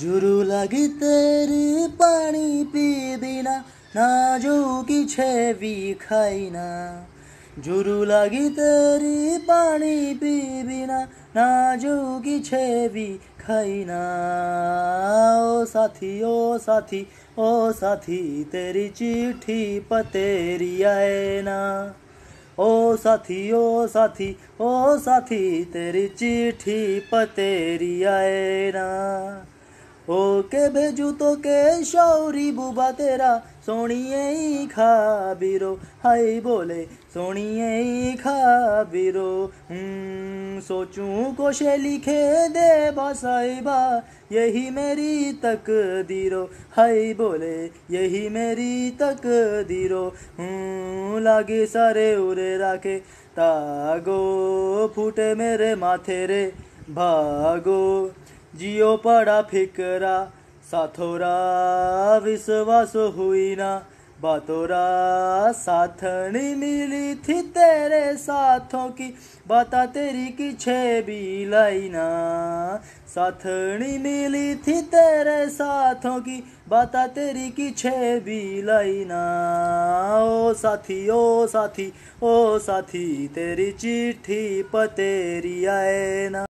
जुरु लगी तेरी पानी पी बिना ना जो कि छेवी खाईना जुरु लगी तेरी पानी पी बिना ना जो कि छेवी खाईना ओ साथी ओ साथी ओ साथी तेरी चिट्ठी पतेरी आए ना ओ साथी ओ साथी ओ साथी तेरी चिट्ठी पतेरी आए ना ओके भेजू तो के शौरी बुबा तेरा सोनिए ही खा बीरो हाय बोले सोनिए ही खा बीरो सोचूं को से लिखे दे बसाइबा यही मेरी तक दीरो हाय बोले यही मेरी तक दीरो लागे सारे उरे राखे तागो फूटे मेरे माथे रे भागो जियो पड़ा फिकरा साथोरा विश्वास हुई ना बातोरा साथनी मिली थी तेरे साथों की बाता तेरी की लाई लाइना साथनी मिली थी तेरे साथों की बाता तेरी की लाई ना ओ साथी ओ साथी ओ साथी तेरी चिट्ठी पतेरी आए ना